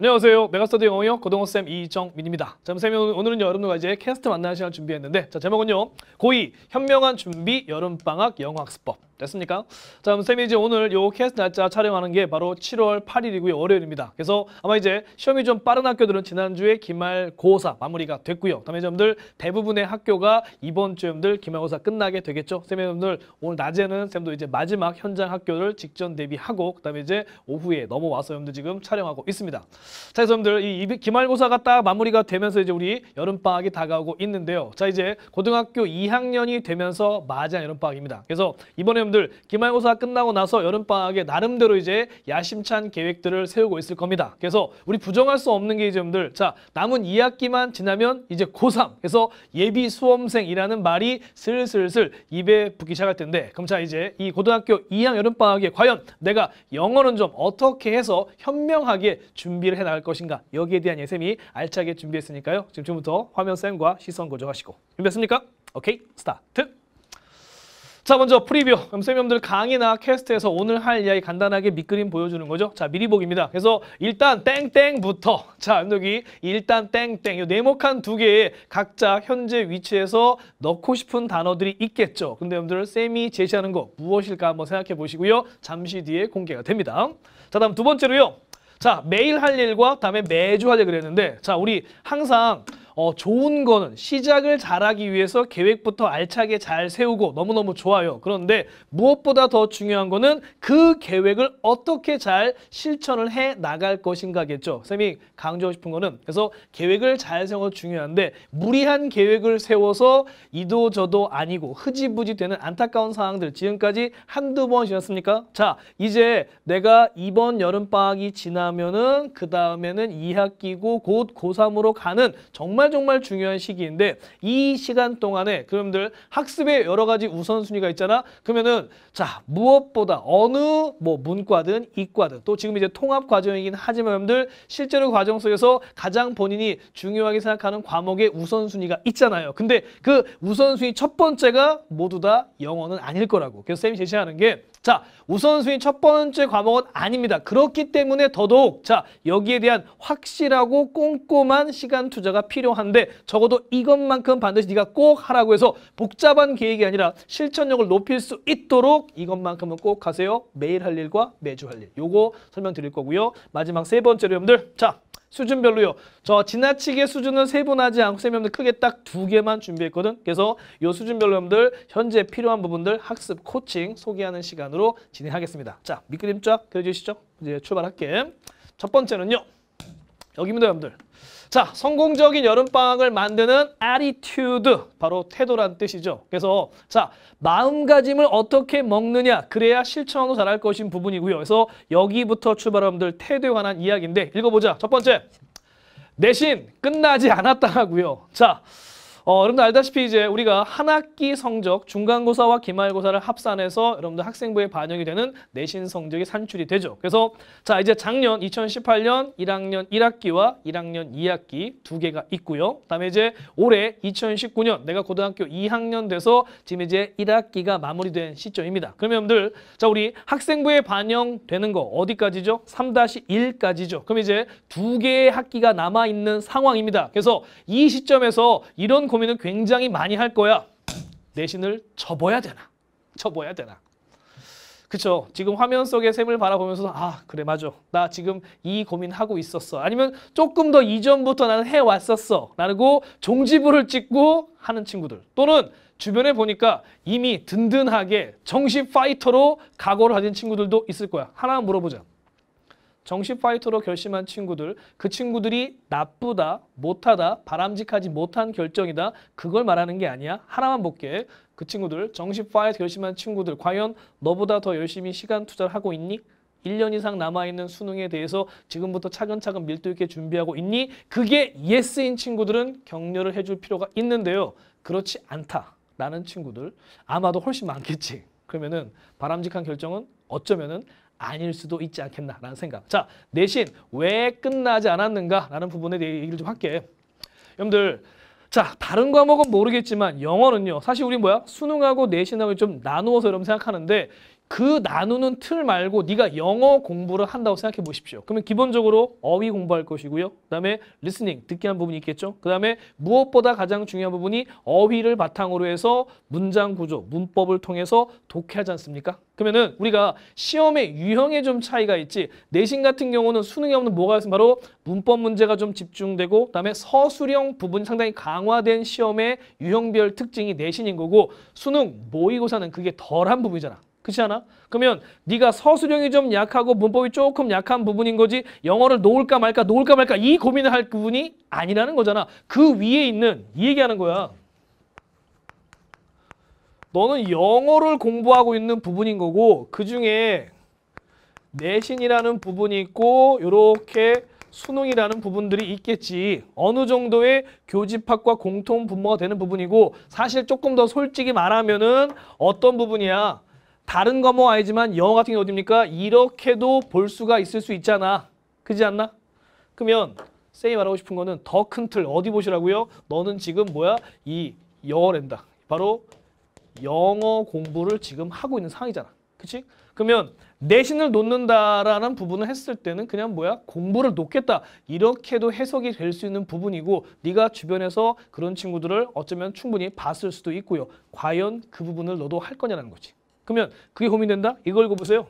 안녕하세요. 메가스터디 영어요 고등어쌤 이정민입니다. 자, 쌤이 오늘은 여러분과 이제 캐스트 만나는 시간 준비했는데 자, 제목은요. 고2 현명한 준비 여름방학 영어학습법 됐습니까? 자, 그럼 쌤이 이제 오늘 요 캐스트 날짜 촬영하는 게 바로 7월 8일이고요. 월요일입니다. 그래서 아마 이제 시험이 좀 빠른 학교들은 지난주에 기말 고사 마무리가 됐고요. 다음에 점들 대부분의 학교가 이번 주염들 기말고사 끝나게 되겠죠. 쌤의 점들 오늘 낮에는 쌤도 이제 마지막 현장 학교를 직전 대비하고 그다음에 이제 오후에 넘어와서 염들 지금 촬영하고 있습니다. 자, 여러분들 이 기말고사가 딱 마무리가 되면서 이제 우리 여름방학이 다가오고 있는데요. 자, 이제 고등학교 2학년이 되면서 맞이한 여름방학입니다. 그래서 이번에 여러분들 기말고사 끝나고 나서 여름방학에 나름대로 이제 야심찬 계획들을 세우고 있을 겁니다. 그래서 우리 부정할 수 없는 게 이제 여러분들 자, 남은 2학기만 지나면 이제 고3 그래서 예비 수험생이라는 말이 슬슬슬 입에 붙기 시작할 텐데 그럼 자 이제 이 고등학교 2학년 여름방학에 과연 내가 영어는 좀 어떻게 해서 현명하게 준비를 해나갈 것인가 여기에 대한 예샘이 알차게 준비했으니까요. 지금부터 화면쌤과 시선 고정하시고 준비했습니까? 오케이 스타트! 자 먼저 프리뷰 그럼 쌤님들 강의나 퀘스트에서 오늘 할 이야기 간단하게 밑그림 보여주는 거죠 자 미리 보기입니다 그래서 일단 땡땡부터 자 여기 일단 땡땡 이 네모칸 두 개에 각자 현재 위치에서 넣고 싶은 단어들이 있겠죠 근데 여러분들 쌤이 제시하는 거 무엇일까 한번 생각해 보시고요 잠시 뒤에 공개가 됩니다 자 다음 두 번째로요 자, 매일 할 일과 다음에 매주 할 일 그랬는데 자, 우리 항상 어, 좋은 거는 시작을 잘하기 위해서 계획부터 알차게 잘 세우고 너무너무 좋아요. 그런데 무엇보다 더 중요한 거는 그 계획을 어떻게 잘 실천을 해 나갈 것인가겠죠. 쌤이 강조하고 싶은 거는 그래서 계획을 잘 세워서 중요한데 무리한 계획을 세워서 이도 저도 아니고 흐지부지 되는 안타까운 상황들 지금까지 한두 번 지났습니까? 자 이제 내가 이번 여름방학이 지나면은 그 다음에는 2학기고 곧 고3으로 가는 정말 정말 중요한 시기인데 이 시간 동안에 그럼들 학습의 여러 가지 우선순위가 있잖아. 그러면은 자 무엇보다 어느 뭐 문과든 이과든 또 지금 이제 통합 과정이긴 하지만 여러분들 실제로 그 과정 속에서 가장 본인이 중요하게 생각하는 과목의 우선순위가 있잖아요. 근데 그 우선순위 첫 번째가 모두 다 영어는 아닐 거라고. 그래서 쌤이 제시하는 게 자, 우선순위 첫 번째 과목은 아닙니다. 그렇기 때문에 더더욱 자 여기에 대한 확실하고 꼼꼼한 시간 투자가 필요한데 적어도 이것만큼 반드시 네가 꼭 하라고 해서 복잡한 계획이 아니라 실천력을 높일 수 있도록 이것만큼은 꼭 하세요. 매일 할 일과 매주 할 일. 요거 설명드릴 거고요. 마지막 세 번째로 여러분들 자 수준별로요. 저 지나치게 수준은 세분하지 않고 세면들 크게 딱 두 개만 준비했거든. 그래서 요 수준별로 여러분들 현재 필요한 부분들 학습 코칭 소개하는 시간으로 진행하겠습니다. 자 밑그림 쫙 그려주시죠. 이제 출발할게. 첫 번째는요. 여기입니다, 여러분들. 자, 성공적인 여름방학을 만드는 attitude, 바로 태도란 뜻이죠. 그래서 자, 마음가짐을 어떻게 먹느냐, 그래야 실천도 잘할 것인 부분이고요. 그래서 여기부터 출발여러분들 태도에 관한 이야기인데 읽어보자. 첫 번째, 내신 끝나지 않았다라고요. 자, 어, 여러분들 알다시피 이제 우리가 한 학기 성적, 중간고사와 기말고사를 합산해서 여러분들 학생부에 반영이 되는 내신 성적이 산출이 되죠. 그래서 자 이제 작년 2018년 1학년 1학기와 1학년 2학기 두 개가 있고요. 그다음에 이제 올해 2019년 내가 고등학교 2학년 돼서 지금 이제 1학기가 마무리된 시점입니다. 그러면 여러분들 자 우리 학생부에 반영되는 거 어디까지죠? 3-1까지죠. 그럼 이제 두 개의 학기가 남아 있는 상황입니다. 그래서 이 시점에서 이런 고 고민은 굉장히 많이 할 거야. 내신을 접어야 되나? 접어야 되나? 그쵸? 지금 화면 속의 샘을 바라보면서 아 그래 맞아 나 지금 이 고민하고 있었어 아니면 조금 더 이전부터 나는 해왔었어 라고 종지부를 찍고 하는 친구들 또는 주변에 보니까 이미 든든하게 정신 파이터로 각오를 가진 친구들도 있을 거야 하나 물어보자 정식 파이터로 결심한 친구들 그 친구들이 나쁘다, 못하다, 바람직하지 못한 결정이다 그걸 말하는 게 아니야. 하나만 볼게. 그 친구들 정식 파이터 결심한 친구들 과연 너보다 더 열심히 시간 투자를 하고 있니? 1년 이상 남아있는 수능에 대해서 지금부터 차근차근 밀도 있게 준비하고 있니? 그게 예스인 친구들은 격려를 해줄 필요가 있는데요. 그렇지 않다라는 친구들 아마도 훨씬 많겠지. 그러면은 바람직한 결정은 어쩌면은 아닐 수도 있지 않겠나라는 생각. 자, 내신 왜 끝나지 않았는가라는 부분에 대해 얘기를 좀 할게. 여러분들, 자, 다른 과목은 모르겠지만 영어는요. 사실 우리 뭐야? 수능하고 내신하고 좀 나누어서 여러분 생각하는데 그 나누는 틀 말고 네가 영어 공부를 한다고 생각해 보십시오. 그러면 기본적으로 어휘 공부할 것이고요. 그다음에 리스닝 듣기 한 부분이 있겠죠. 그다음에 무엇보다 가장 중요한 부분이 어휘를 바탕으로 해서 문장 구조, 문법을 통해서 독해하지 않습니까? 그러면은 우리가 시험의 유형에 좀 차이가 있지 내신 같은 경우는 수능에 없는 뭐가 있으면 바로 문법 문제가 좀 집중되고 그다음에 서술형 부분이 상당히 강화된 시험의 유형별 특징이 내신인 거고 수능 모의고사는 그게 덜한 부분이잖아. 그렇지 않아? 그러면 네가 서술형이 좀 약하고 문법이 조금 약한 부분인 거지 영어를 놓을까 말까 놓을까 말까 이 고민을 할 부분이 아니라는 거잖아. 그 위에 있는 이 얘기하는 거야. 너는 영어를 공부하고 있는 부분인 거고 그중에 내신이라는 부분이 있고 이렇게 수능이라는 부분들이 있겠지. 어느 정도의 교집합과 공통 분모가 되는 부분이고 사실 조금 더 솔직히 말하면은 어떤 부분이야? 다른 과목 뭐 아니지만 영어 같은 게 어딥니까? 이렇게도 볼 수가 있을 수 있잖아. 그지 않나? 그러면 쌤이 말하고 싶은 거는 더 큰 틀 어디 보시라고요? 너는 지금 뭐야? 이 영어랜다. 바로 영어 공부를 지금 하고 있는 상황이잖아. 그치? 그러면 내신을 놓는다라는 부분을 했을 때는 그냥 뭐야? 공부를 놓겠다. 이렇게도 해석이 될 수 있는 부분이고 네가 주변에서 그런 친구들을 어쩌면 충분히 봤을 수도 있고요. 과연 그 부분을 너도 할거냐는 거지. 그러면 그게 고민된다? 이걸 읽어 보세요.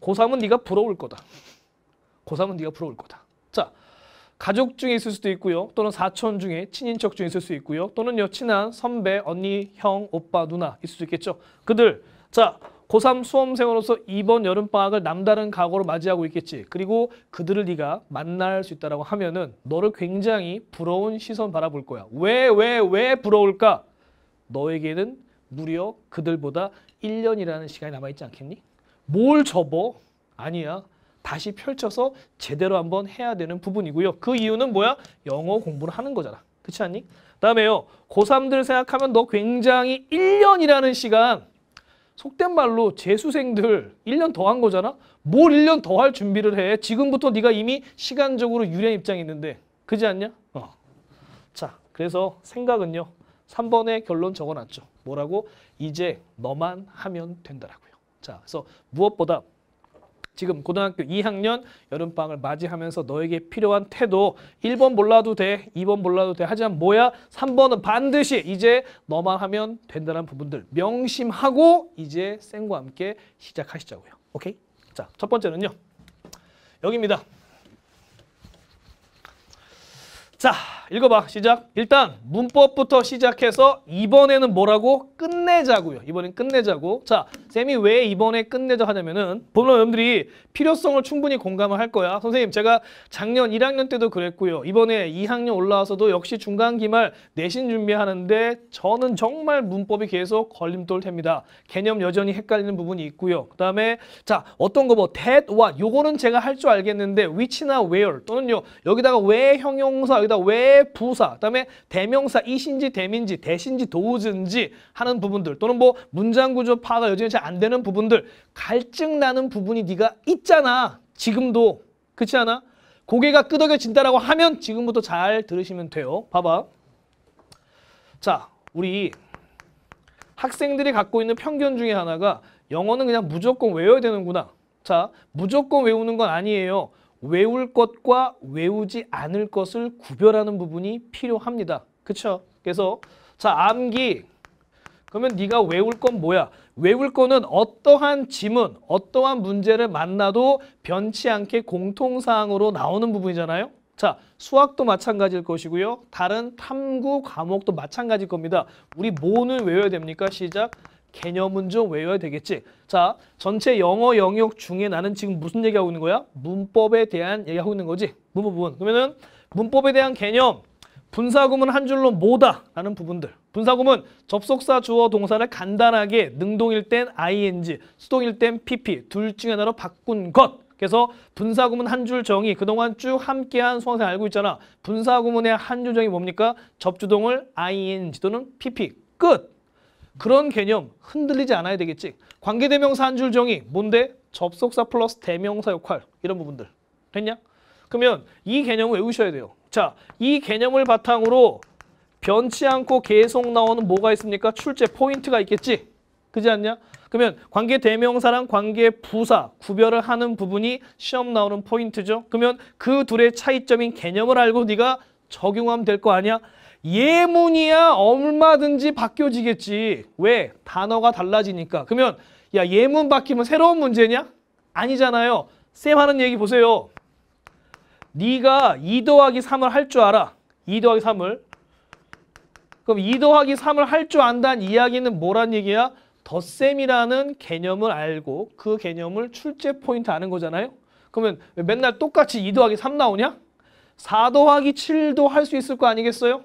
고3은 네가 부러울 거다. 고3은 네가 부러울 거다. 자, 가족 중에 있을 수도 있고요. 또는 사촌 중에 친인척 중에 있을 수 있고요. 또는 여친한 선배, 언니, 형, 오빠, 누나 있을 수 있겠죠. 그들 자 고3 수험생으로서 이번 여름방학을 남다른 각오로 맞이하고 있겠지. 그리고 그들을 네가 만날 수 있다고 라 하면은 너를 굉장히 부러운 시선 바라볼 거야. 왜, 왜, 왜 부러울까? 너에게는 무려 그들보다 1년이라는 시간이 남아있지 않겠니? 뭘 접어? 아니야. 다시 펼쳐서 제대로 한번 해야 되는 부분이고요. 그 이유는 뭐야? 영어 공부를 하는 거잖아. 그렇지 않니? 다음에요 고3들 생각하면 너 굉장히 1년이라는 시간 속된 말로 재수생들 1년 더 한 거잖아? 뭘 1년 더 할 준비를 해? 지금부터 네가 이미 시간적으로 유리한 입장이 있는데 그지 않냐? 어. 자, 그래서 생각은요. 3번의 결론 적어놨죠. 뭐라고? 이제 너만 하면 된다라고요. 자, 그래서 무엇보다 지금 고등학교 2학년 여름방학을 맞이하면서 너에게 필요한 태도 1번 몰라도 돼, 2번 몰라도 돼 하지만 뭐야? 3번은 반드시 이제 너만 하면 된다는 부분들 명심하고 이제 쌤과 함께 시작하시자고요. 오케이? 자, 첫 번째는요. 여기입니다. 자, 읽어봐. 시작. 일단 문법부터 시작해서 이번에는 뭐라고? 끝내자고요. 이번엔 끝내자고. 자, 쌤이 왜 이번에 끝내자 하냐면은 물론 여러분들이 필요성을 충분히 공감을 할 거야. 선생님 제가 작년 1학년 때도 그랬고요. 이번에 2학년 올라와서도 역시 중간 기말 내신 준비하는데 저는 정말 문법이 계속 걸림돌 됩니다. 개념 여전히 헷갈리는 부분이 있고요. 그 다음에 자 어떤 거 뭐 that, what 요거는 제가 할 줄 알겠는데 which나 where 또는요 여기다가 왜 형용사 여기다 왜 부사, 그다음에 대명사 이신지 대민지 대신지 도우든지 하는 부분들 또는 뭐 문장 구조 파악을 여전히 잘 안 되는 부분들 갈증 나는 부분이 네가 있잖아. 지금도 그렇지 않아? 고개가 끄덕여진다라고 하면 지금부터 잘 들으시면 돼요. 봐봐. 자, 우리 학생들이 갖고 있는 편견 중에 하나가 영어는 그냥 무조건 외워야 되는구나. 자, 무조건 외우는 건 아니에요. 외울 것과 외우지 않을 것을 구별하는 부분이 필요합니다. 그렇죠? 그래서 자 암기 그러면 네가 외울 건 뭐야? 외울 거는 어떠한 지문, 어떠한 문제를 만나도 변치 않게 공통사항으로 나오는 부분이잖아요. 자, 수학도 마찬가지일 것이고요. 다른 탐구 과목도 마찬가지일 겁니다. 우리 뭐는 외워야 됩니까? 시작. 개념은 좀 외워야 되겠지. 자, 전체 영어 영역 중에 나는 지금 무슨 얘기하고 있는 거야? 문법에 대한 얘기하고 있는 거지. 문법 부분. 그러면은 문법에 대한 개념, 분사구문 한 줄로 뭐다? 라는 부분들. 분사구문, 접속사 주어 동사를 간단하게 능동일 땐 ing, 수동일 땐 pp, 둘 중에 하나로 바꾼 것. 그래서 분사구문 한 줄 정의 그동안 쭉 함께한 수강생 알고 있잖아. 분사구문의 한 줄 정의 뭡니까? 접주동을 ing 또는 pp 끝. 그런 개념 흔들리지 않아야 되겠지. 관계대명사 한 줄 정의 뭔데? 접속사 플러스 대명사 역할 이런 부분들 됐냐? 그러면 이 개념을 외우셔야 돼요. 자, 이 개념을 바탕으로 변치 않고 계속 나오는 뭐가 있습니까? 출제 포인트가 있겠지. 그지 않냐? 그러면 관계 대명사랑 관계 부사 구별을 하는 부분이 시험 나오는 포인트죠. 그러면 그 둘의 차이점인 개념을 알고 네가 적용하면 될 거 아니야? 예문이야 얼마든지 바뀌어지겠지. 왜? 단어가 달라지니까. 그러면 야 예문 바뀌면 새로운 문제냐? 아니잖아요. 쌤 하는 얘기 보세요. 네가 2 더하기 3을 할 줄 알아. 2 더하기 3을. 그럼 2 더하기 3을 할 줄 안다는 이야기는 뭐란 얘기야? 덧셈이라는 개념을 알고 그 개념을 출제 포인트 아는 거잖아요. 그러면 맨날 똑같이 2 더하기 3 나오냐? 4 더하기 7도 할 수 있을 거 아니겠어요?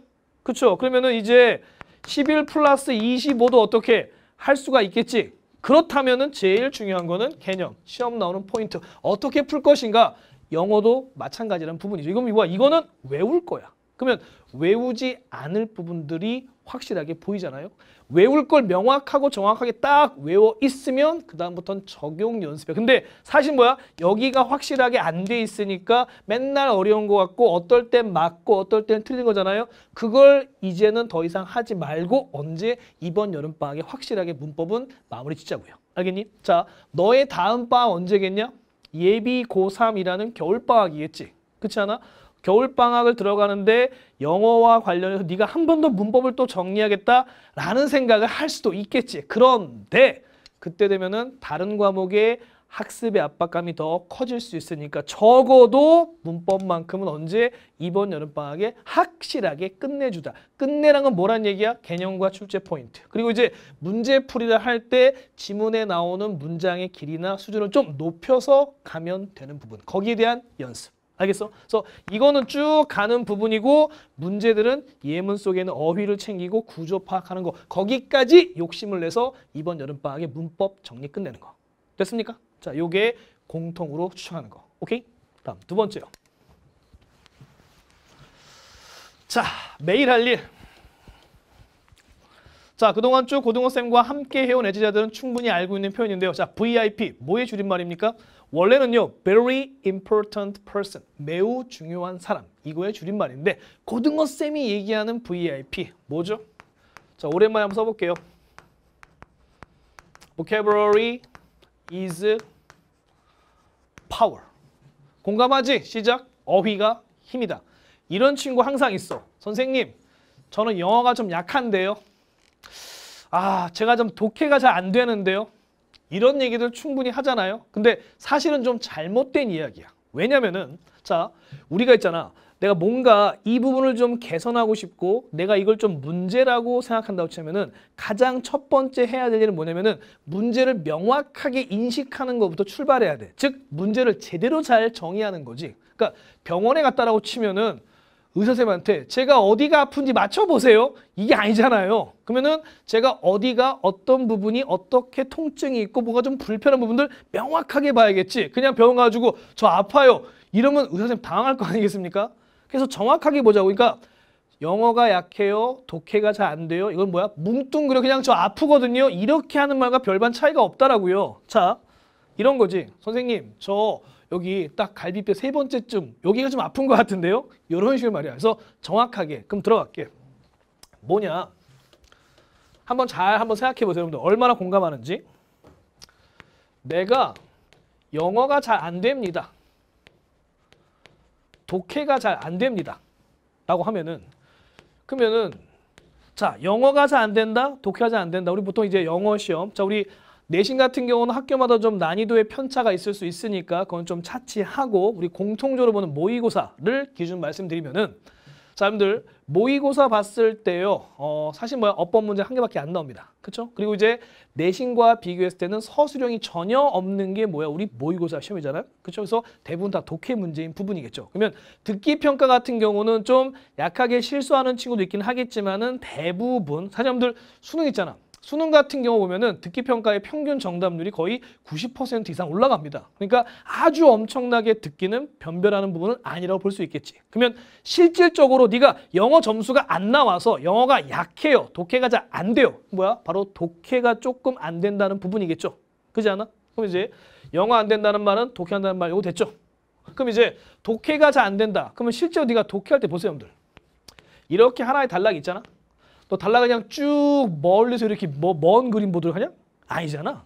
그렇죠? 그러면은 이제 11 플러스 25도 어떻게 할 수가 있겠지? 그렇다면은 제일 중요한 거는 개념, 시험 나오는 포인트 어떻게 풀 것인가? 영어도 마찬가지라는 부분이죠. 이건 이거는 외울 거야. 그러면 외우지 않을 부분들이 확실하게 보이잖아요. 외울 걸 명확하고 정확하게 딱 외워 있으면 그 다음부터는 적용 연습이야. 근데 사실 뭐야? 여기가 확실하게 안 돼 있으니까 맨날 어려운 것 같고 어떨 땐 맞고 어떨 땐 틀린 거잖아요. 그걸 이제는 더 이상 하지 말고 언제 이번 여름방학에 확실하게 문법은 마무리 짓자고요. 알겠니? 자, 너의 다음 방학 언제겠냐? 예비 고3이라는 겨울방학이겠지. 그렇지 않아? 겨울방학을 들어가는데 영어와 관련해서 네가 한 번 더 문법을 또 정리하겠다라는 생각을 할 수도 있겠지. 그런데 그때 되면은 다른 과목의 학습의 압박감이 더 커질 수 있으니까 적어도 문법만큼은 언제 이번 여름방학에 확실하게 끝내주다. 끝내란 건 뭐란 얘기야? 개념과 출제 포인트. 그리고 이제 문제풀이를 할 때 지문에 나오는 문장의 길이나 수준을 좀 높여서 가면 되는 부분. 거기에 대한 연습. 알겠어? 그래서 이거는 쭉 가는 부분이고 문제들은 예문 속에는 어휘를 챙기고 구조 파악하는 거 거기까지 욕심을 내서 이번 여름방학에 문법 정리 끝내는 거 됐습니까? 자, 요게 공통으로 추천하는 거 오케이? 다음 두 번째요 자, 매일 할 일. 자, 그동안 쭉 고등어쌤과 함께 해온 애지자들은 충분히 알고 있는 표현인데요. 자, VIP, 뭐의 줄임말입니까? 원래는요 very important person 매우 중요한 사람 이거의 줄임말인데 고등어 쌤이 얘기하는 VIP 뭐죠? 자 오랜만에 한번 써볼게요. vocabulary is power 공감하지? 시작 어휘가 힘이다. 이런 친구 항상 있어. 선생님 저는 영어가 좀 약한데요. 아 제가 좀 독해가 잘 안 되는데요. 이런 얘기들 충분히 하잖아요. 근데 사실은 좀 잘못된 이야기야. 왜냐면은 자 우리가 있잖아. 내가 뭔가 이 부분을 좀 개선하고 싶고 내가 이걸 좀 문제라고 생각한다고 치면은 가장 첫 번째 해야 될 일은 뭐냐면은 문제를 명확하게 인식하는 것부터 출발해야 돼. 즉 문제를 제대로 잘 정의하는 거지. 그러니까 병원에 갔다라고 치면은 의사선생님한테 제가 어디가 아픈지 맞춰보세요. 이게 아니잖아요. 그러면은 제가 어디가 어떤 부분이 어떻게 통증이 있고 뭐가 좀 불편한 부분들 명확하게 봐야겠지. 그냥 병원 가지고 저 아파요. 이러면 의사선생님 당황할 거 아니겠습니까? 그래서 정확하게 보자고. 그러니까 영어가 약해요. 독해가 잘 안 돼요. 이건 뭐야? 뭉뚱그려 그냥 저 아프거든요. 이렇게 하는 말과 별반 차이가 없다라고요. 자, 이런 거지. 선생님, 저 여기 딱 갈비뼈 세 번째쯤 여기가 좀 아픈 것 같은데요. 이런 식으로 말이야. 그래서 정확하게 그럼 들어갈게. 뭐냐? 한번 잘 한번 생각해 보세요. 여러분들 얼마나 공감하는지. 내가 영어가 잘 안 됩니다. 독해가 잘 안 됩니다. 라고 하면은 그러면은 자 영어가 잘 안 된다 독해가 잘 안 된다 우리 보통 이제 영어 시험 자 우리 내신 같은 경우는 학교마다 좀 난이도의 편차가 있을 수 있으니까 그건 좀 차치하고 우리 공통적으로 보는 모의고사를 기준 말씀드리면은 사람들 모의고사 봤을 때요. 어, 사실 뭐야 어법 문제 한 개밖에 안 나옵니다. 그렇죠? 그리고 이제 내신과 비교했을 때는 서술형이 전혀 없는 게 뭐야? 우리 모의고사 시험이잖아요. 그렇죠? 그래서 대부분 다 독해 문제인 부분이겠죠. 그러면 듣기 평가 같은 경우는 좀 약하게 실수하는 친구도 있긴 하겠지만은 대부분 사실 여러분들 수능 있잖아. 수능 같은 경우 보면은 듣기 평가의 평균 정답률이 거의 90% 이상 올라갑니다. 그러니까 아주 엄청나게 듣기는 변별하는 부분은 아니라고 볼 수 있겠지. 그러면 실질적으로 네가 영어 점수가 안 나와서 영어가 약해요. 독해가 잘 안 돼요. 뭐야? 바로 독해가 조금 안 된다는 부분이겠죠. 그지 않아? 그럼 이제 영어 안 된다는 말은 독해한다는 말 이거 됐죠. 그럼 이제 독해가 잘 안 된다. 그러면 실제로 네가 독해할 때 보세요, 여러분들. 이렇게 하나의 단락이 있잖아. 너 달라 그냥 쭉 멀리서 이렇게 뭐, 먼 그림 보도록 하냐? 아니잖아.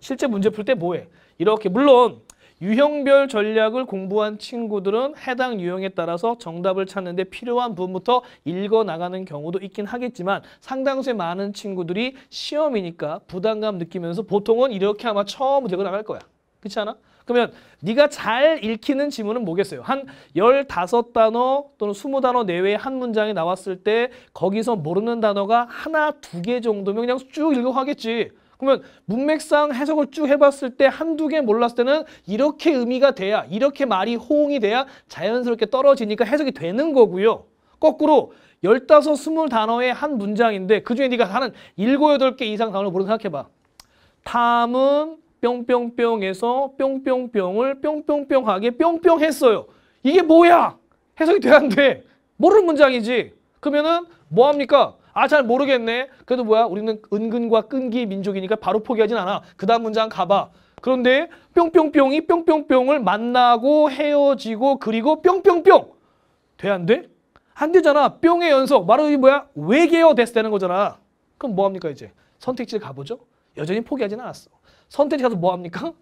실제 문제 풀 때 뭐해? 이렇게 물론 유형별 전략을 공부한 친구들은 해당 유형에 따라서 정답을 찾는데 필요한 부분부터 읽어나가는 경우도 있긴 하겠지만 상당수의 많은 친구들이 시험이니까 부담감 느끼면서 보통은 이렇게 아마 처음부터 읽어나갈 거야. 그렇지 않아? 그러면 네가 잘 읽히는 지문은 뭐겠어요? 한 열다섯 단어 또는 스무 단어 내외의 한 문장이 나왔을 때 거기서 모르는 단어가 하나, 두 개 정도면 그냥 쭉 읽어가겠지. 그러면 문맥상 해석을 쭉 해봤을 때 한두 개 몰랐을 때는 이렇게 의미가 돼야 이렇게 말이 호응이 돼야 자연스럽게 떨어지니까 해석이 되는 거고요. 거꾸로 열다섯, 스물 단어의 한 문장인데 그중에 네가 하는 일곱, 여덟 개 이상 단어를 모르고 생각해봐. 탐은 뿅뿅뿅에서 뿅뿅뿅을 뿅뿅뿅하게 뿅뿅했어요. 이게 뭐야? 해석이 돼안 돼? 모르는 문장이지. 그러면은 뭐 합니까? 아 잘 모르겠네. 그래도 뭐야? 우리는 은근과 끈기 민족이니까 바로 포기하진 않아. 그다음 문장 가봐. 그런데 뿅뿅뿅이 뿅뿅뿅을 만나고 헤어지고 그리고 뿅뿅뿅 돼안 돼? 안 되잖아. 뿅의 연속. 말로이 뭐야? 외계어 데을때는 거잖아. 그럼 뭐 합니까 이제? 선택지를 가보죠. 여전히 포기하진 않았어. 선택해서 뭐 합니까?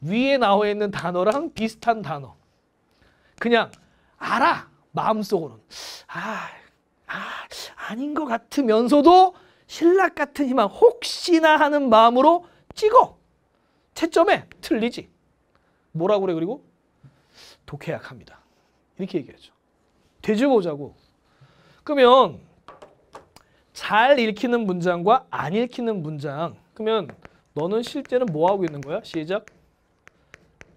위에 나와 있는 단어랑 비슷한 단어. 그냥 알아. 마음속으로는. 아, 아 아닌 것 같으면서도 신락 같은 희망 혹시나 하는 마음으로 찍어. 채점에 틀리지. 뭐라고 그래 그리고? 독해약합니다. 이렇게 얘기하죠. 되짚어보자고. 그러면 잘 읽히는 문장과 안 읽히는 문장 그러면 너는 실제는 뭐 하고 있는 거야? 시작.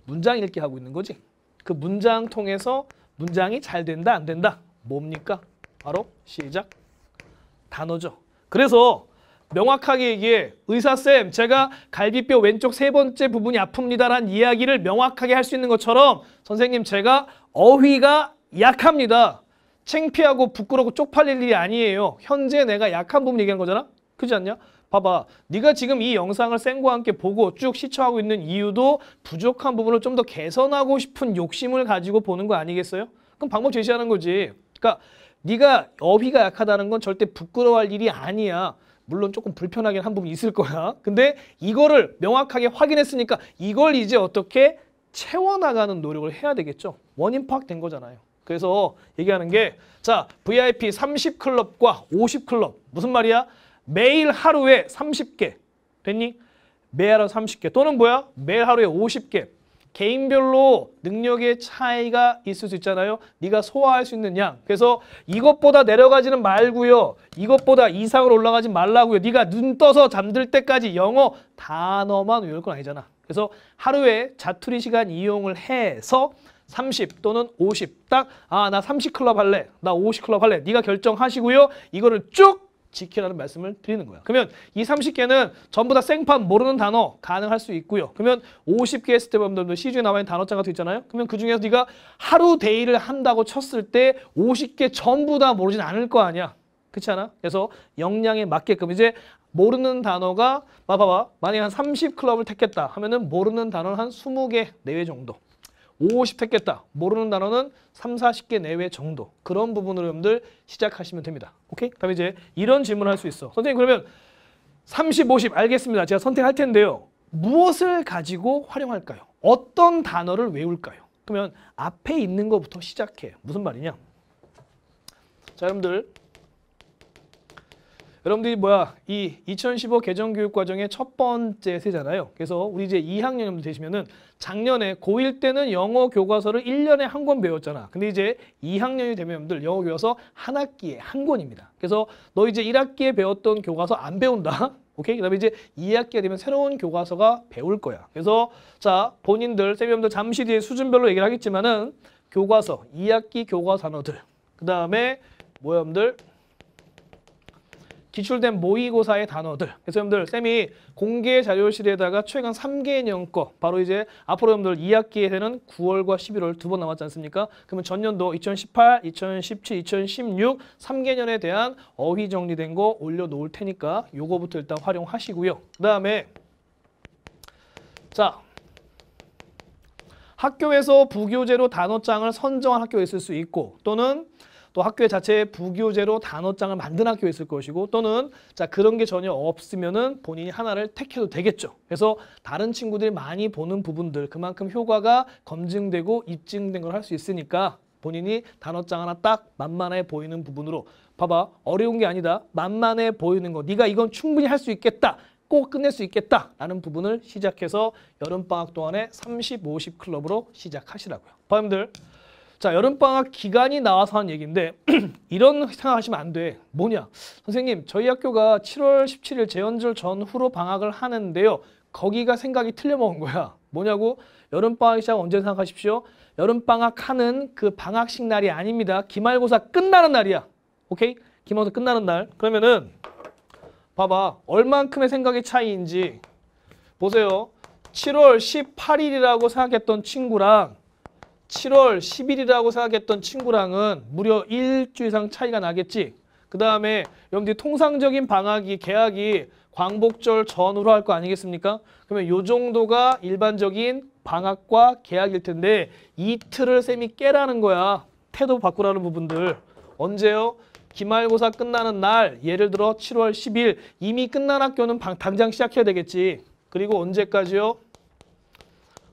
문장 읽기 하고 있는 거지. 그 문장 통해서 문장이 잘 된다 안 된다 뭡니까? 바로 시작 단어죠. 그래서 명확하게 얘기해 의사쌤 제가 갈비뼈 왼쪽 세 번째 부분이 아픕니다란 이야기를 명확하게 할 수 있는 것처럼 선생님 제가 어휘가 약합니다. 창피하고 부끄럽고 쪽팔릴 일이 아니에요. 현재 내가 약한 부분 얘기한 거잖아. 그렇지 않냐? 봐봐. 네가 지금 이 영상을 쌤과 함께 보고 쭉 시청하고 있는 이유도 부족한 부분을 좀 더 개선하고 싶은 욕심을 가지고 보는 거 아니겠어요? 그럼 방법 제시하는 거지. 그러니까 네가 어휘가 약하다는 건 절대 부끄러워할 일이 아니야. 물론 조금 불편하긴 한 부분이 있을 거야. 근데 이거를 명확하게 확인했으니까 이걸 이제 어떻게 채워나가는 노력을 해야 되겠죠. 원인 파악된 거잖아요. 그래서 얘기하는 게 자, VIP 30클럽과 50클럽 무슨 말이야? 매일 하루에 30개 됐니? 매일 하루 30개 또는 뭐야? 매일 하루에 50개 개인별로 능력의 차이가 있을 수 있잖아요. 네가 소화할 수 있는 양. 그래서 이것보다 내려가지는 말고요. 이것보다 이상으로 올라가지 말라고요. 네가 눈 떠서 잠들 때까지 영어 단어만 외울 건 아니잖아. 그래서 하루에 자투리 시간 이용을 해서 30 또는 50딱아나30 클럽 할래. 나50 클럽 할래. 네가 결정하시고요. 이거를 쭉 지키라는 말씀을 드리는 거야. 그러면 이 30개는 전부 다 생판 모르는 단어 가능할 수 있고요. 그러면 50개의 스텝 여들도 시중에 나와 있는 단어장 같은 있잖아요. 그러면 그중에서 네가 하루 데이를 한다고 쳤을 때 50개 전부 다 모르진 않을 거 아니야. 그렇지 않아? 그래서 역량에 맞게끔 이제 모르는 단어가 봐봐봐 만약에 한 30클럽을 택했다 하면은 모르는 단어는 한 20개 내외 정도 50 했겠다. 모르는 단어는 3, 40개 내외 정도. 그런 부분으로 여러분들 시작하시면 됩니다. 오케이? 그럼 이제 이런 질문을 할 수 있어. 선생님 그러면 30, 50 알겠습니다. 제가 선택할 텐데요. 무엇을 가지고 활용할까요? 어떤 단어를 외울까요? 그러면 앞에 있는 것부터 시작해 무슨 말이냐? 자, 여러분들 여러분들이 뭐야 이 2015 개정 교육 과정의 첫 번째 세잖아요. 그래서 우리 이제 2학년 정도 되시면은 작년에 고1 때는 영어 교과서를 1년에 한 권 배웠잖아. 근데 이제 2학년이 되면 여러분들 영어 교과서 한 학기에 한 권입니다. 그래서 너 이제 1학기에 배웠던 교과서 안 배운다. 오케이? 그 다음에 이제 2학기가 되면 새로운 교과서가 배울 거야. 그래서 자 본인들, 세 쌤님들 잠시 뒤에 수준별로 얘기를 하겠지만은 교과서, 2학기 교과 단어들 그 다음에 모여분들 기출된 모의고사의 단어들. 그래서 여러분들 쌤이 공개 자료실에다가 최근 3개의 거 바로 이제 앞으로 여러분들 2학기에는 9월과 11월 두 번 남았지 않습니까? 그러면 전년도 2018, 2017, 2016 3개년에 대한 어휘 정리된 거 올려놓을 테니까 요거부터 일단 활용하시고요. 그 다음에 자 학교에서 부교재로 단어장을 선정한 학교가 있을 수 있고 또는 또학교 자체에 부교재로 단어장을 만든 학교 있을 것이고 또는 자 그런 게 전혀 없으면은 본인이 하나를 택해도 되겠죠. 그래서 다른 친구들이 많이 보는 부분들 그만큼 효과가 검증되고 입증된 걸 할 수 있으니까 본인이 단어장 하나 딱 만만해 보이는 부분으로 봐봐 어려운 게 아니다 만만해 보이는 거 네가 이건 충분히 할 수 있겠다 꼭 끝낼 수 있겠다라는 부분을 시작해서 여름방학 동안에 30, 50 클럽으로 시작하시라고요. 바람들 자, 여름방학 기간이 나와서 한 얘기인데 이런 생각하시면 안 돼. 뭐냐? 선생님, 저희 학교가 7월 17일 재연절 전후로 방학을 하는데요. 거기가 생각이 틀려먹은 거야. 뭐냐고? 여름방학 시작 언제 생각하십시오? 여름방학 하는 그 방학식 날이 아닙니다. 기말고사 끝나는 날이야. 오케이? 기말고사 끝나는 날. 그러면은 봐봐. 얼만큼의 생각의 차이인지 보세요. 7월 18일이라고 생각했던 친구랑 7월 10일이라고 생각했던 친구랑은 무려 일주 일 이상 차이가 나겠지. 그 다음에 여러분들이 통상적인 방학이 계약이 광복절 전후로 할 거 아니겠습니까? 그러면 요 정도가 일반적인 방학과 계약일 텐데 이틀을 쌤이 깨라는 거야. 태도 바꾸라는 부분들. 언제요? 기말고사 끝나는 날 예를 들어 7월 10일 이미 끝난 학교는 방, 당장 시작해야 되겠지. 그리고 언제까지요?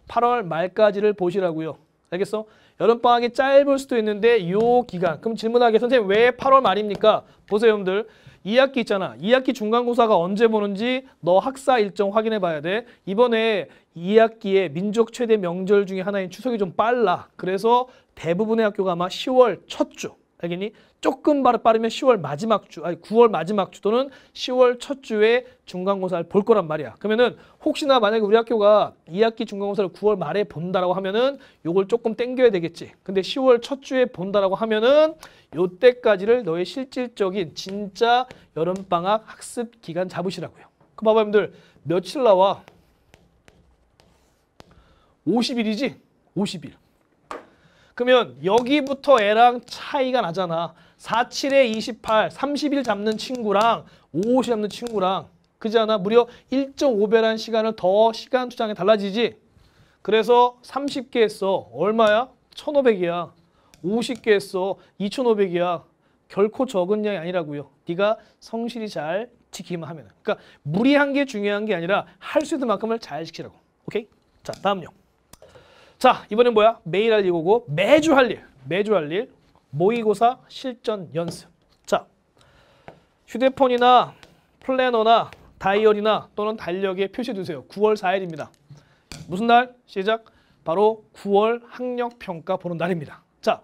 8월 말까지를 보시라고요. 알겠어? 여름방학이 짧을 수도 있는데 요 기간. 그럼 질문하게 선생님 왜 8월 말입니까? 보세요 여러분들. 2학기 있잖아. 2학기 중간고사가 언제 보는지 너 학사 일정 확인해 봐야 돼. 이번에 2학기에 민족 최대 명절 중에 하나인 추석이 좀 빨라. 그래서 대부분의 학교가 아마 10월 첫 주. 당연히 조금 빠르면 10월 마지막 주, 아니 9월 마지막 주 또는 10월 첫 주에 중간고사를 볼 거란 말이야. 그러면은 혹시나 만약에 우리 학교가 2학기 중간고사를 9월 말에 본다라고 하면은 요걸 조금 땡겨야 되겠지. 근데 10월 첫 주에 본다라고 하면은 요때까지를 너의 실질적인 진짜 여름방학 학습 기간 잡으시라고요. 그 봐봐 여러분들 며칠 나와? 50일이지? 50일. 그러면 여기부터 애랑 차이가 나잖아. 47에 28, 31 잡는 친구랑 55 잡는 친구랑 그지 않아? 무려 1 5배란 시간을 더 시간 투자하는 게 달라지지. 그래서 30개 했어. 얼마야? 1,500이야. 50개 했어. 2,500이야. 결코 적은 양이 아니라고요. 네가 성실히 잘 지키기만 하면. 그러니까 무리한 게 중요한 게 아니라 할 수 있는 만큼을 잘 지키라고. 오케이? 자, 다음요. 자, 이번엔 뭐야? 매일 할 일이고 매주 할 일. 매주 할 일. 모의고사 실전 연습. 자, 휴대폰이나 플래너나 다이어리나 또는 달력에 표시해두세요. 9월 4일입니다. 무슨 날? 시작. 바로 9월 학력평가 보는 날입니다. 자,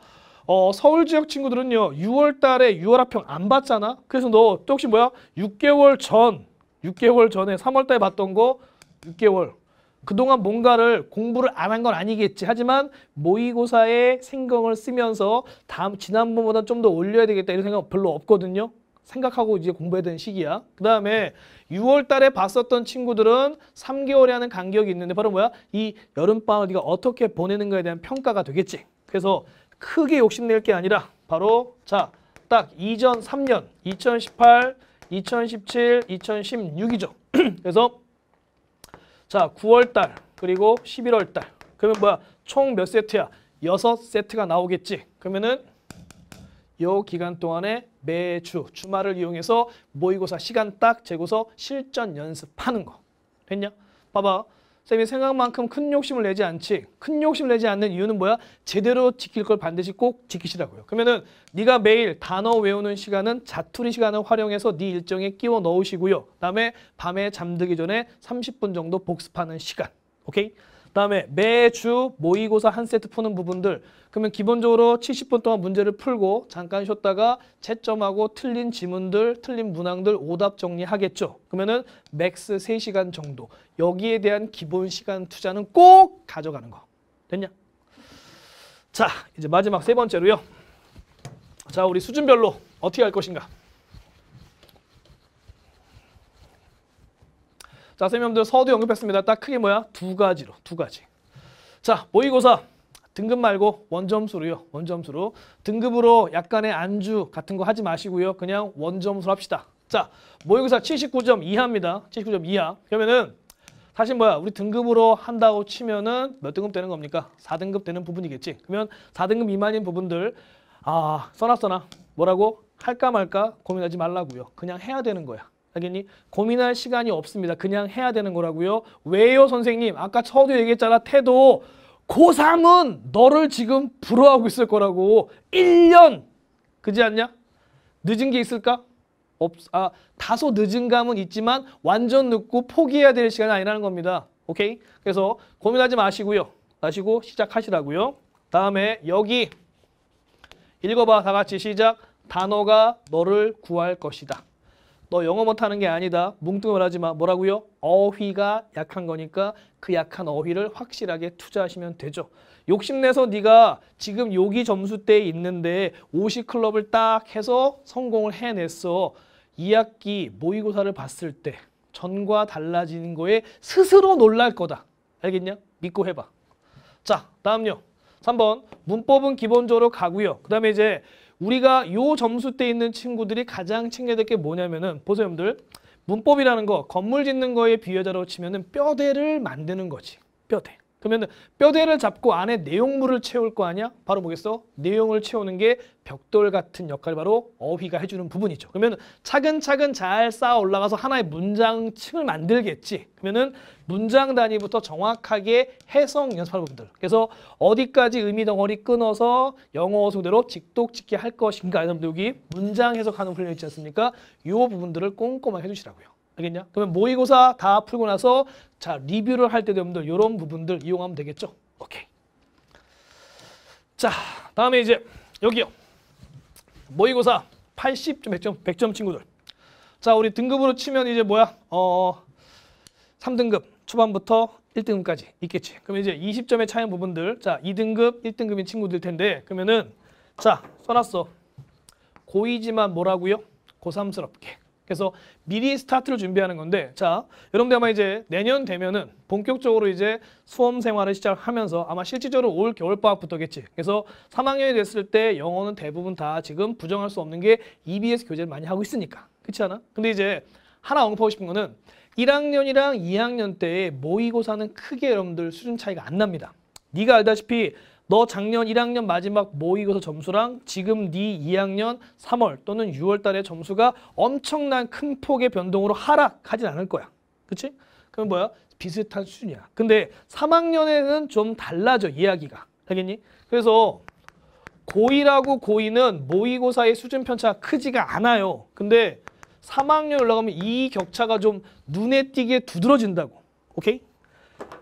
어, 서울 지역 친구들은요. 6월 달에 6월 학평 안 봤잖아. 그래서 너 또 혹시 뭐야? 6개월 전, 6개월 전에 3월 달에 봤던 거 6개월 그동안 뭔가를 공부를 안 한 건 아니겠지. 하지만 모의고사에 생각을 쓰면서 다음 지난번보다 좀 더 올려야 되겠다 이런 생각 별로 없거든요. 생각하고 이제 공부해야 되는 시기야. 그 다음에 6월 달에 봤었던 친구들은 3개월에 하는 간격이 있는데 바로 뭐야? 이 여름방학 네가 어떻게 보내는가에 대한 평가가 되겠지. 그래서 크게 욕심낼 게 아니라 바로 자딱 이전 3년 2018, 2017, 2016이죠. 그래서 자, 9월달 그리고 11월달 그러면 뭐야? 총 몇 세트야? 6세트가 나오겠지. 그러면은 요 기간 동안에 매주 주말을 이용해서 모의고사 시간 딱 재고서 실전 연습하는 거. 됐냐? 봐봐. 쌤이 생각만큼 큰 욕심을 내지 않지. 큰 욕심을 내지 않는 이유는 뭐야? 제대로 지킬 걸 반드시 꼭 지키시라고요. 그러면은 네가 매일 단어 외우는 시간은 자투리 시간을 활용해서 네 일정에 끼워 넣으시고요. 그다음에 밤에 잠들기 전에 30분 정도 복습하는 시간. 오케이? 다음에 매주 모의고사 한 세트 푸는 부분들 그러면 기본적으로 70분 동안 문제를 풀고 잠깐 쉬었다가 채점하고 틀린 지문들, 틀린 문항들 오답 정리하겠죠. 그러면은 맥스 3시간 정도 여기에 대한 기본 시간 투자는 꼭 가져가는 거. 됐냐? 자 이제 마지막 세 번째로요. 자 우리 수준별로 어떻게 할 것인가? 자, 선생님들 서두 언급했습니다. 딱 크게 뭐야? 두 가지로, 두 가지. 자, 모의고사. 등급 말고 원점수로요. 원점수로. 등급으로 약간의 안주 같은 거 하지 마시고요. 그냥 원점수로 합시다. 자, 모의고사 79점 이하입니다. 79점 이하. 그러면은 사실 뭐야? 우리 등급으로 한다고 치면은 몇 등급 되는 겁니까? 4등급 되는 부분이겠지. 그러면 4등급 미만인 부분들 아, 써놨어나 뭐라고 할까 말까 고민하지 말라고요. 그냥 해야 되는 거야. 당연히 고민할 시간이 없습니다. 그냥 해야 되는 거라고요. 왜요 선생님? 아까 저도 얘기했잖아. 태도 고3은 너를 지금 부러워하고 있을 거라고. 1년! 그지 않냐? 늦은 게 있을까? 없, 아, 다소 늦은 감은 있지만 완전 늦고 포기해야 될 시간이 아니라는 겁니다. 오케이? 그래서 고민하지 마시고요. 마시고 시작하시라고요. 다음에 여기 읽어봐. 다 같이 시작. 단어가 너를 구할 것이다. 너 영어 못하는 게 아니다. 뭉뚱을 하지 마. 뭐라고요? 어휘가 약한 거니까 그 약한 어휘를 확실하게 투자하시면 되죠. 욕심내서 네가 지금 여기 점수대에 있는데 50클럽을 딱 해서 성공을 해냈어. 2학기 모의고사를 봤을 때 전과 달라지는 거에 스스로 놀랄 거다. 알겠냐? 믿고 해봐. 자, 다음요. 3번 문법은 기본적으로 가고요. 그 다음에 이제 우리가 요 점수대에 있는 친구들이 가장 챙겨야 될 게 뭐냐면은 보세요 여러분들 문법이라는 거 건물 짓는 거에 비유자로 치면은 뼈대를 만드는 거지 뼈대 그러면 뼈대를 잡고 안에 내용물을 채울 거 아니야? 바로 뭐겠어? 내용을 채우는 게 벽돌 같은 역할을 바로 어휘가 해주는 부분이죠. 그러면 차근차근 잘 쌓아 올라가서 하나의 문장층을 만들겠지. 그러면은 문장 단위부터 정확하게 해석 연습하는 부분들. 그래서 어디까지 의미 덩어리 끊어서 영어 어순대로 직독직게 할 것인가? 여러분들 여기 문장 해석하는 훈련 있지 않습니까? 이 부분들을 꼼꼼하게 해주시라고요. 알겠냐? 그러면 모의고사 다 풀고 나서 자 리뷰를 할 때 되면 이런 부분들 이용하면 되겠죠? 오케이. 자 다음에 이제 여기요. 모의고사 80점 100점 100점 친구들. 자 우리 등급으로 치면 이제 뭐야? 어 3등급 초반부터 1등급까지 있겠지. 그럼 이제 20점의 차이 부분들 자 2등급 1등급인 친구들 텐데 그러면은 자 써놨어. 고이지만 뭐라고요? 고삼스럽게. 그래서 미리 스타트를 준비하는 건데 자 여러분들 아마 이제 내년 되면은 본격적으로 이제 수험 생활을 시작하면서 아마 실질적으로 올 겨울방학부터겠지 그래서 3학년이 됐을 때 영어는 대부분 다 지금 부정할 수 없는 게 EBS 교재를 많이 하고 있으니까 그렇지 않아? 근데 이제 하나 언급하고 싶은 거는 1학년이랑 2학년 때의 모의고사는 크게 여러분들 수준 차이가 안 납니다 네가 알다시피 너 작년 1학년 마지막 모의고사 점수랑 지금 네 2학년 3월 또는 6월 달의 점수가 엄청난 큰 폭의 변동으로 하락하진 않을 거야. 그치? 그럼 뭐야? 비슷한 수준이야. 근데 3학년에는 좀 달라져, 이야기가. 알겠니? 그래서 고1하고고2는 모의고사의 수준 편차가 크지가 않아요. 근데 3학년 올라가면 이 격차가 좀 눈에 띄게 두드러진다고. 오케이?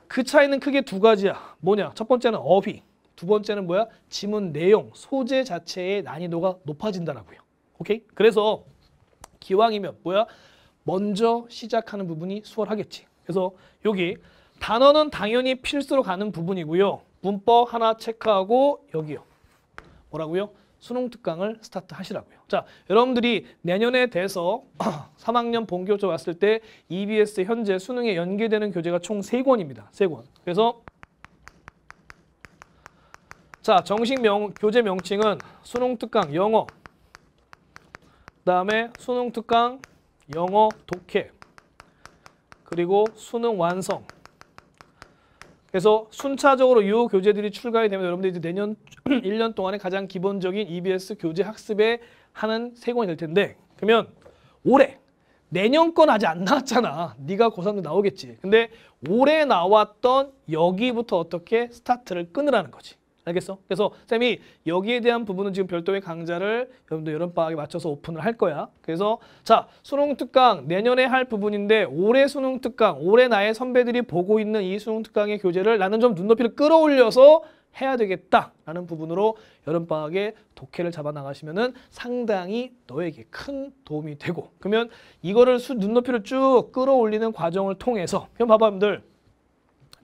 그 차이는 크게 두 가지야. 뭐냐? 첫 번째는 어휘. 두 번째는 뭐야? 지문 내용, 소재 자체의 난이도가 높아진다라고요. 오케이? 그래서 기왕이면 뭐야? 먼저 시작하는 부분이 수월하겠지. 그래서 여기 단어는 당연히 필수로 가는 부분이고요. 문법 하나 체크하고 여기요. 뭐라고요? 수능 특강을 스타트 하시라고요. 자, 여러분들이 내년에 돼서 3학년 본교조 왔을 때 EBS 현재 수능에 연계되는 교재가 총 세권입니다세 3권. 그래서 자, 정식 명 교재 명칭은 수능 특강 영어. 그다음에 수능 특강 영어 독해. 그리고 수능 완성. 그래서 순차적으로 이 교재들이 출간이 되면 여러분들이 제 내년 1년 동안에 가장 기본적인 EBS 교재 학습에 하는 세권이될 텐데 그러면 올해 내년 건 아직 안 나왔잖아. 네가 고3도 나오겠지. 근데 올해 나왔던 여기부터 어떻게 스타트를 끊으라는 거지. 알겠어? 그래서 쌤이 여기에 대한 부분은 지금 별도의 강좌를 여러분들 여름방학에 맞춰서 오픈을 할 거야. 그래서 자 수능특강 내년에 할 부분인데 올해 수능특강 올해 나의 선배들이 보고 있는 이 수능특강의 교재를 나는 좀 눈높이를 끌어올려서 해야 되겠다라는 부분으로 여름방학에 독해를 잡아나가시면 은 상당히 너에게 큰 도움이 되고 그러면 이거를 수, 눈높이를 쭉 끌어올리는 과정을 통해서 그럼 봐봐 여러분들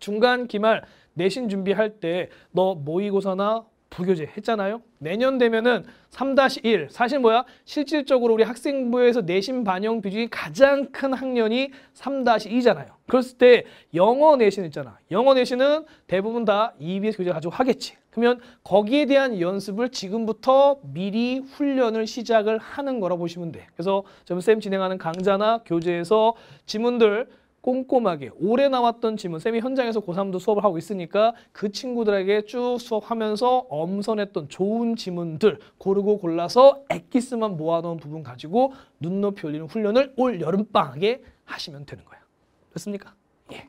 중간 기말 내신 준비할 때 너 모의고사나 부교재 했잖아요. 내년 되면은 3-1 사실 뭐야? 실질적으로 우리 학생부에서 내신 반영 비중이 가장 큰 학년이 3-2잖아요. 그랬을 때 영어 내신 있잖아. 영어 내신은 대부분 다 EBS 교재 가지고 하겠지. 그러면 거기에 대한 연습을 지금부터 미리 훈련을 시작을 하는 거라 고 보시면 돼. 그래서 점쌤 진행하는 강좌나 교재에서 지문들 꼼꼼하게 오래 나왔던 지문 쌤이 현장에서 고3도 수업을 하고 있으니까 그 친구들에게 쭉 수업하면서 엄선했던 좋은 지문들 고르고 골라서 액기스만 모아놓은 부분 가지고 눈높이 올리는 훈련을 올 여름방학에 하시면 되는 거예요. 됐습니까? 예.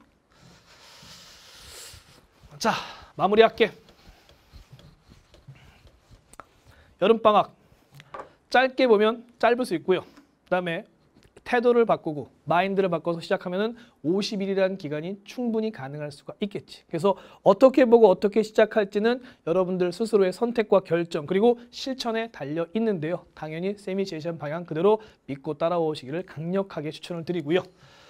자 마무리할게. 여름방학 짧게 보면 짧을 수 있고요. 그 다음에 태도를 바꾸고 마인드를 바꿔서 시작하면 50일이라는 기간이 충분히 가능할 수가 있겠지. 그래서 어떻게 보고 어떻게 시작할지는 여러분들 스스로의 선택과 결정 그리고 실천에 달려 있는데요. 당연히 세미 제시한 방향 그대로 믿고 따라오시기를 강력하게 추천을 드리고요.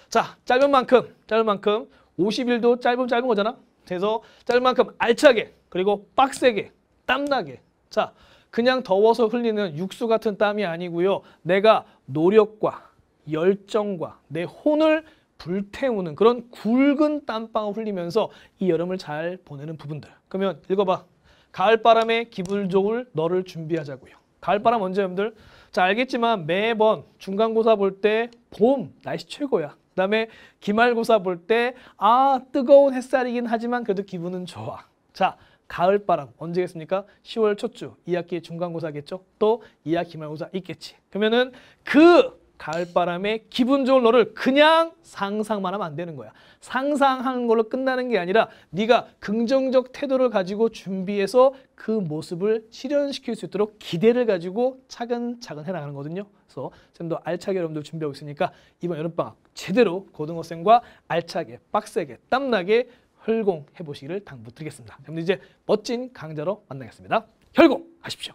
자, 짧은 만큼, 짧은 만큼 50일도 짧은 짧은 거잖아. 그래서 짧은 만큼 알차게 그리고 빡세게 땀나게 자 그냥 더워서 흘리는 육수 같은 땀이 아니고요. 내가 노력과 열정과 내 혼을 불태우는 그런 굵은 땀방울 흘리면서 이 여름을 잘 보내는 부분들. 그러면 읽어봐. 가을바람에 기분 좋을 너를 준비하자고요. 가을바람 언제 여러분들? 자 알겠지만 매번 중간고사 볼 때 봄 날씨 최고야. 그 다음에 기말고사 볼 때 아 뜨거운 햇살이긴 하지만 그래도 기분은 좋아. 자 가을바람 언제겠습니까? 10월 초쯤 2학기 중간고사겠죠? 또 2학기 말고사 있겠지. 그러면은 그 가을바람에 기분 좋은 너를 그냥 상상만 하면 안 되는 거야. 상상하는 걸로 끝나는 게 아니라 네가 긍정적 태도를 가지고 준비해서 그 모습을 실현시킬 수 있도록 기대를 가지고 차근차근 해나가는 거거든요. 그래서 쌤도 알차게 여러분들 준비하고 있으니까 이번 여름방학 제대로 고등어생과 알차게 빡세게 땀나게 혈공해보시기를 당부드리겠습니다. 그럼 이제 멋진 강좌로 만나겠습니다. 혈공하십시오.